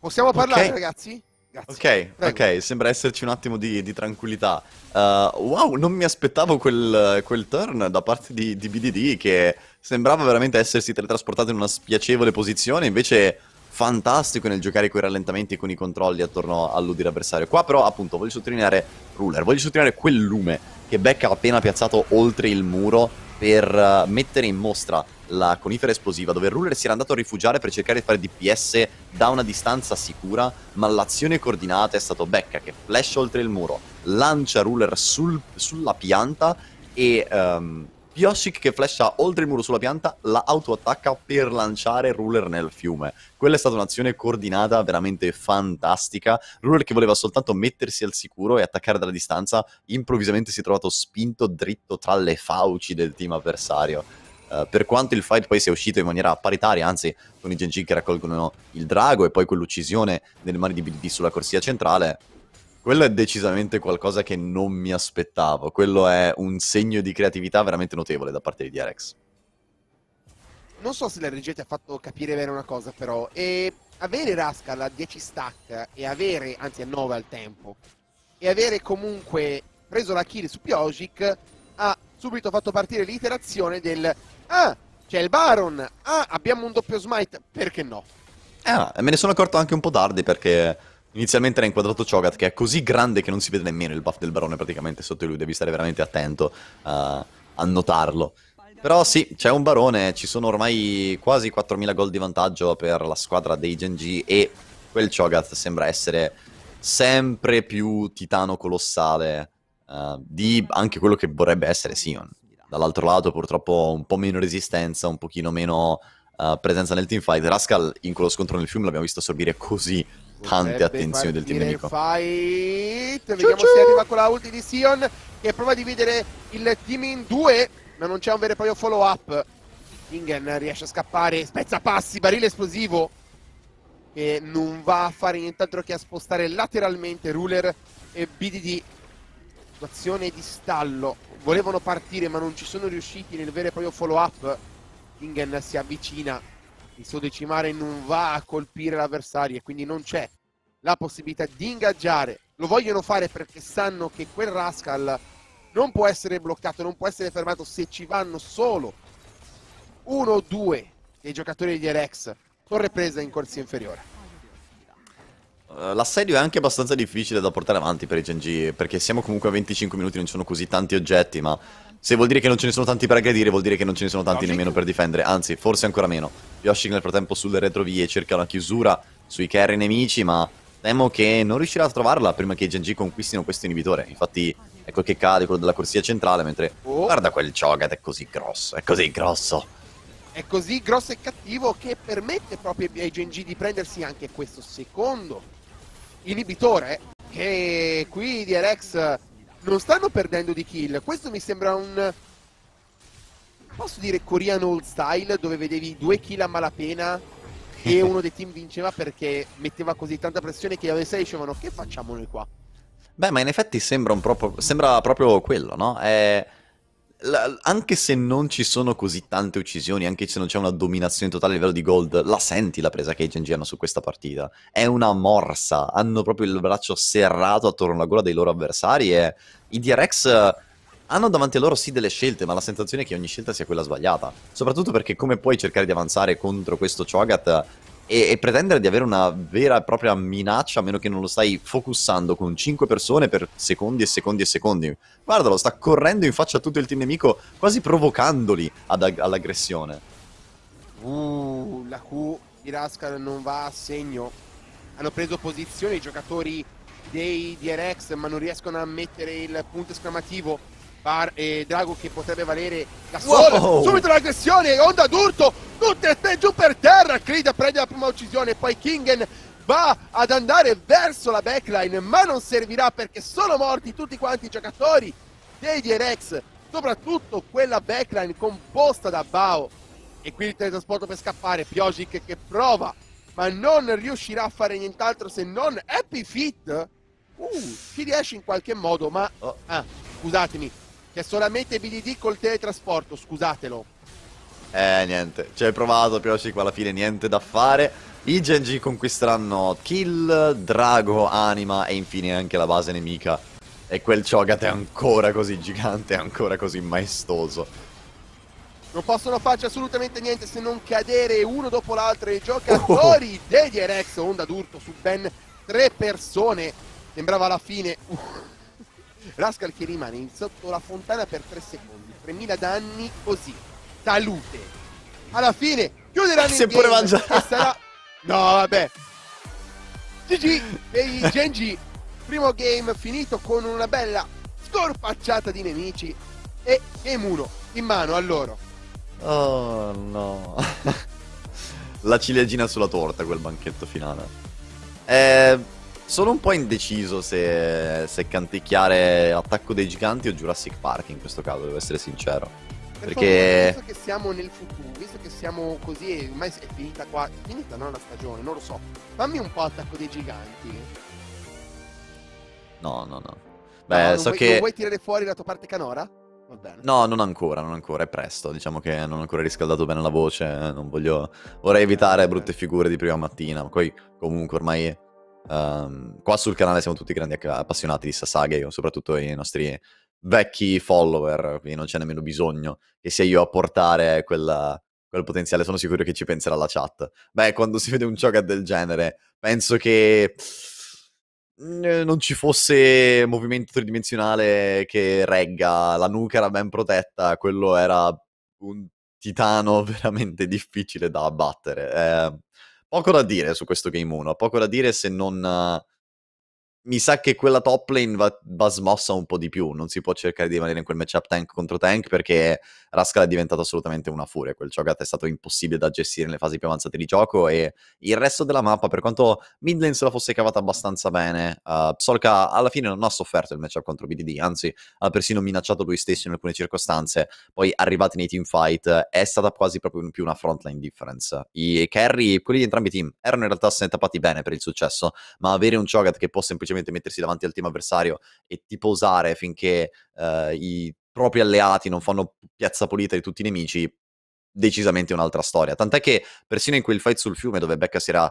Possiamo parlare, okay. ragazzi? Grazie. Ok, Prego. ok, sembra esserci un attimo di, di tranquillità. Uh, wow, non mi aspettavo quel, quel turn da parte di, di, BDD che sembrava veramente essersi teletrasportato in una spiacevole posizione, invece fantastico nel giocare con i rallentamenti e con i controlli attorno all'udire avversario. Qua però appunto voglio sottolineare Ruler, voglio sottolineare quel lume che Beck ha appena piazzato oltre il muro per eh, mettere in mostra la conifera esplosiva dove Ruler si era andato a rifugiare per cercare di fare DPS da una distanza sicura, ma l'azione coordinata è stato Becca che flash oltre il muro, lancia Ruler sul, sulla pianta e um, Pioshic che flescia oltre il muro sulla pianta, la autoattacca per lanciare Ruler nel fiume. Quella è stata un'azione coordinata veramente fantastica. Ruler che voleva soltanto mettersi al sicuro e attaccare dalla distanza, improvvisamente si è trovato spinto dritto tra le fauci del team avversario. Uh, per quanto il fight poi sia uscito in maniera paritaria, anzi con i Genji che raccolgono il drago e poi quell'uccisione nelle mani di BDD sulla corsia centrale, quello è decisamente qualcosa che non mi aspettavo. Quello è un segno di creatività veramente notevole da parte di DRX. Non so se la l'RG ti ha fatto capire bene una cosa, però. E avere Rascal a 10 stack e avere, anzi a 9 al tempo, e avere comunque preso la kill su Piogic, ha subito fatto partire l'iterazione del Ah, c'è il Baron! Ah, abbiamo un doppio smite! Perché no? Eh, me ne sono accorto anche un po' tardi perché Inizialmente era inquadrato Chogat, che è così grande che non si vede nemmeno il buff del barone praticamente sotto lui, devi stare veramente attento uh, a notarlo. Però sì, c'è un barone, ci sono ormai quasi 4.000 gol di vantaggio per la squadra dei Genji e quel Chogat sembra essere sempre più titano colossale uh, di anche quello che vorrebbe essere Sion. Dall'altro lato purtroppo un po' meno resistenza, un pochino meno uh, presenza nel teamfight. Rascal in quello scontro nel fiume l'abbiamo visto assorbire così tante attenzioni del team nemico. Fight. Ciu Vediamo ciu. se arriva con la ulti di Sion che prova a dividere il team in due, ma non c'è un vero e proprio follow up. Ingen riesce a scappare, spezza passi, barile esplosivo che non va a fare nient'altro che a spostare lateralmente Ruler e BDD. Situazione di stallo, volevano partire ma non ci sono riusciti nel vero e proprio follow up. Ingen si avvicina il suo decimare non va a colpire l'avversario e quindi non c'è la possibilità di ingaggiare. Lo vogliono fare perché sanno che quel Rascal non può essere bloccato, non può essere fermato se ci vanno solo uno o due dei giocatori degli Erex con ripresa in corsia inferiore. Eh, l'assedio è anche abbastanza difficile da portare avanti per i Genji, perché siamo comunque a 25 minuti, non ci sono così tanti oggetti, ma se vuol dire che non ce ne sono tanti per aggredire, vuol dire che non ce ne sono tanti Logic. nemmeno per difendere, anzi, forse ancora meno. Yoshik nel frattempo sulle retrovie cerca una chiusura sui carry nemici, ma temo che non riuscirà a trovarla prima che i Genji conquistino questo inibitore. Infatti, ecco che cade quello della corsia centrale, mentre oh. guarda quel Chogat, è così grosso, è così grosso. È così grosso e cattivo che permette proprio ai Genji di prendersi anche questo secondo inibitore che qui di Alex non stanno perdendo di kill. Questo mi sembra un... Posso dire Korean Old Style, dove vedevi due kill a malapena e uno dei team vinceva perché metteva così tanta pressione che gli avessero dicevano che facciamo noi qua? Beh, ma in effetti sembra, proprio, sembra proprio quello, no? È la, anche se non ci sono così tante uccisioni, anche se non c'è una dominazione totale a livello di gold, la senti la presa che i Genji hanno su questa partita. È una morsa, hanno proprio il braccio serrato attorno alla gola dei loro avversari e i DRX eh, hanno davanti a loro sì delle scelte, ma la sensazione è che ogni scelta sia quella sbagliata. Soprattutto perché come puoi cercare di avanzare contro questo Chogat e, e, pretendere di avere una vera e propria minaccia a meno che non lo stai focussando con 5 persone per secondi e secondi e secondi. Guardalo, sta correndo in faccia a tutto il team nemico, quasi provocandoli ad, all'aggressione. Uh, la Q di Rascal non va a segno. Hanno preso posizione i giocatori dei DRX ma non riescono a mettere il punto esclamativo Bar e Drago che potrebbe valere da solo. Wow. Subito l'aggressione, onda d'urto, tutte e giù per terra, Creed prende la prima uccisione, poi Kingen va ad andare verso la backline, ma non servirà perché sono morti tutti quanti i giocatori dei DRX, soprattutto quella backline composta da Bao. E qui il teletrasporto per scappare, Piogic che prova, ma non riuscirà a fare nient'altro se non Happy Fit. Uh, ci riesce in qualche modo, ma... Oh. Ah, scusatemi, che è solamente BDD col teletrasporto, scusatelo. Eh, niente, ci hai provato, però sì, qua alla fine niente da fare. I Gen.G conquisteranno Kill, Drago, Anima e infine anche la base nemica. E quel Chogat è ancora così gigante, è ancora così maestoso. Non possono farci assolutamente niente se non cadere uno dopo l'altro i giocatori oh. degli Erex, onda d'urto su ben tre persone. Sembrava la fine. Uh Rascal che rimane sotto la fontana per 3 secondi, 3000 danni così. Salute. Alla fine chiuderanno il pure mangiare. Sarà... No, vabbè. GG dei Genji. Primo game finito con una bella scorpacciata di nemici e game 1 in mano a loro. Oh no. la ciliegina sulla torta quel banchetto finale. Eh sono un po' indeciso se, se canticchiare Attacco dei Giganti o Jurassic Park in questo caso, devo essere sincero. perché... visto che siamo nel futuro, visto che siamo così, ormai è finita qua, è finita non la stagione, non lo so. Fammi un po' Attacco dei Giganti. No, no, no. Beh, no, so vuoi, che... vuoi tirare fuori la tua parte canora? Va bene. No, non ancora, non ancora, è presto. Diciamo che non ho ancora riscaldato bene la voce. Non voglio. Vorrei evitare brutte figure di prima mattina. ma Poi, comunque, ormai Um, qua sul canale siamo tutti grandi appassionati di Sasage, soprattutto i nostri vecchi follower, quindi non c'è nemmeno bisogno che sia io a portare quella, quel potenziale, sono sicuro che ci penserà la chat. Beh, quando si vede un gioco del genere, penso che mm, eh, non ci fosse movimento tridimensionale che regga, la nuca era ben protetta, quello era un titano veramente difficile da abbattere. Eh, poco da dire su questo Game 1, poco da dire se non mi sa che quella top lane va, va, smossa un po' di più. Non si può cercare di rimanere in quel matchup tank contro tank perché Rascal è diventato assolutamente una furia. Quel Chogat è stato impossibile da gestire nelle fasi più avanzate di gioco e il resto della mappa, per quanto mid lane se la fosse cavata abbastanza bene, uh, Solka alla fine non ha sofferto il matchup contro BDD, anzi ha persino minacciato lui stesso in alcune circostanze. Poi arrivati nei team fight è stata quasi proprio più una frontline difference. I carry, quelli di entrambi i team, erano in realtà se ne tappati bene per il successo, ma avere un Chogat che può semplicemente semplicemente mettersi davanti al team avversario e tipo tiposare finché eh, i propri alleati non fanno piazza pulita di tutti i nemici, decisamente un'altra storia. Tant'è che persino in quel fight sul fiume dove Becca si era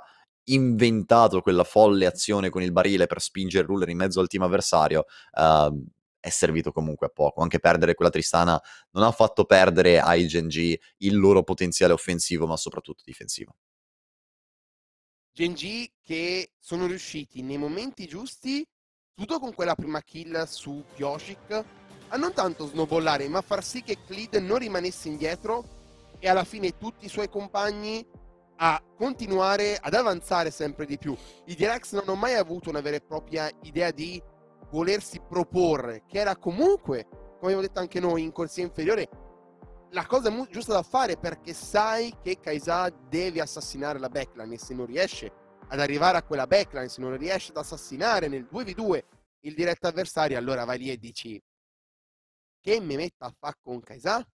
inventato quella folle azione con il barile per spingere il ruler in mezzo al team avversario, uh, è servito comunque a poco. Anche perdere quella Tristana non ha fatto perdere ai Gen G il loro potenziale offensivo, ma soprattutto difensivo. Gen che sono riusciti nei momenti giusti, tutto con quella prima kill su Pioshik, a non tanto snowballare, ma far sì che Clid non rimanesse indietro e alla fine tutti i suoi compagni a continuare ad avanzare sempre di più. I Direx non hanno mai avuto una vera e propria idea di volersi proporre, che era comunque, come abbiamo detto anche noi, in corsia inferiore, la cosa mu- giusta da fare perché sai che Kaisa deve assassinare la backline e se non riesce ad arrivare a quella backline, se non riesce ad assassinare nel 2v2 il diretto avversario, allora vai lì e dici che mi metta a fa con Kaisa?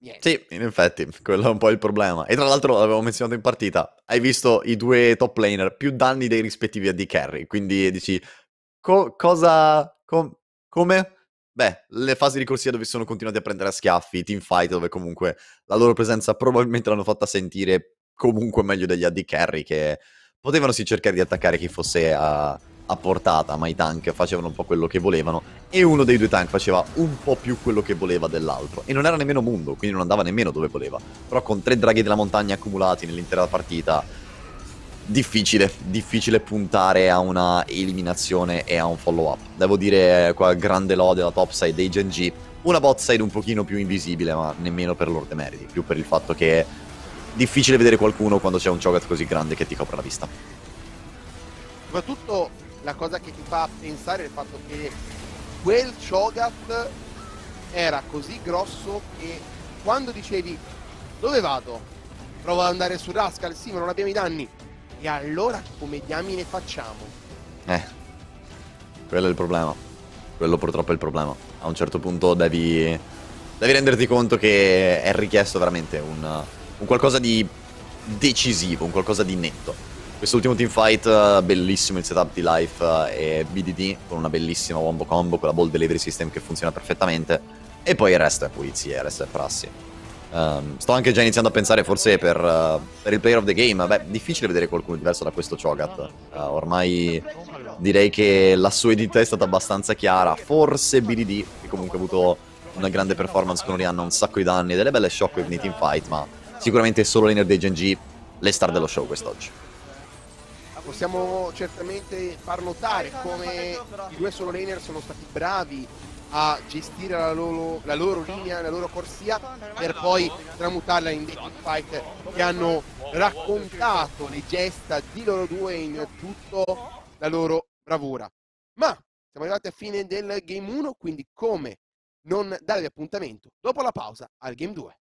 Niente. Sì, in effetti, quello è un po' il problema. E tra l'altro l'avevo menzionato in partita, hai visto i due top laner più danni dei rispettivi AD carry, quindi dici co- cosa... Com- come? beh, le fasi di corsia dove sono continuati a prendere a schiaffi, team fight dove comunque la loro presenza probabilmente l'hanno fatta sentire comunque meglio degli AD carry che potevano sì cercare di attaccare chi fosse a, a, portata, ma i tank facevano un po' quello che volevano e uno dei due tank faceva un po' più quello che voleva dell'altro e non era nemmeno mondo, quindi non andava nemmeno dove voleva. Però con tre draghi della montagna accumulati nell'intera partita difficile, difficile puntare a una eliminazione e a un follow up. Devo dire eh, qua grande lode la topside dei Gen G, una bot side un pochino più invisibile, ma nemmeno per loro demeriti, più per il fatto che è difficile vedere qualcuno quando c'è un Chogat così grande che ti copre la vista. Soprattutto la cosa che ti fa pensare è il fatto che quel Chogat era così grosso che quando dicevi dove vado? Provo ad andare su Rascal, sì ma non abbiamo i danni, e allora come diamine facciamo? Eh, quello è il problema. Quello purtroppo è il problema. A un certo punto devi, devi renderti conto che è richiesto veramente un, un qualcosa di decisivo, un qualcosa di netto. Quest'ultimo teamfight, bellissimo il setup di Life e BDD, con una bellissima wombo combo, con la ball delivery system che funziona perfettamente, e poi il resto è pulizia, il resto è prassi. Um, sto anche già iniziando a pensare forse per, uh, per, il player of the game. Beh, difficile vedere qualcuno diverso da questo Chogat. Uh, eh, ormai direi che la sua identità è stata abbastanza chiara. Forse BDD, che comunque ha avuto una grande performance con Orianna, un sacco di danni, delle belle shockwave nei team fight, ma sicuramente solo l'Ener dei Gen.G, le star dello show quest'oggi ah, possiamo certamente far notare come i due solo laner sono stati bravi a gestire la loro, la loro linea, la loro corsia per poi tramutarla in dei fight che hanno raccontato le gesta di loro due in tutta la loro bravura. Ma siamo arrivati a fine del game 1, quindi come non darvi appuntamento dopo la pausa al game 2.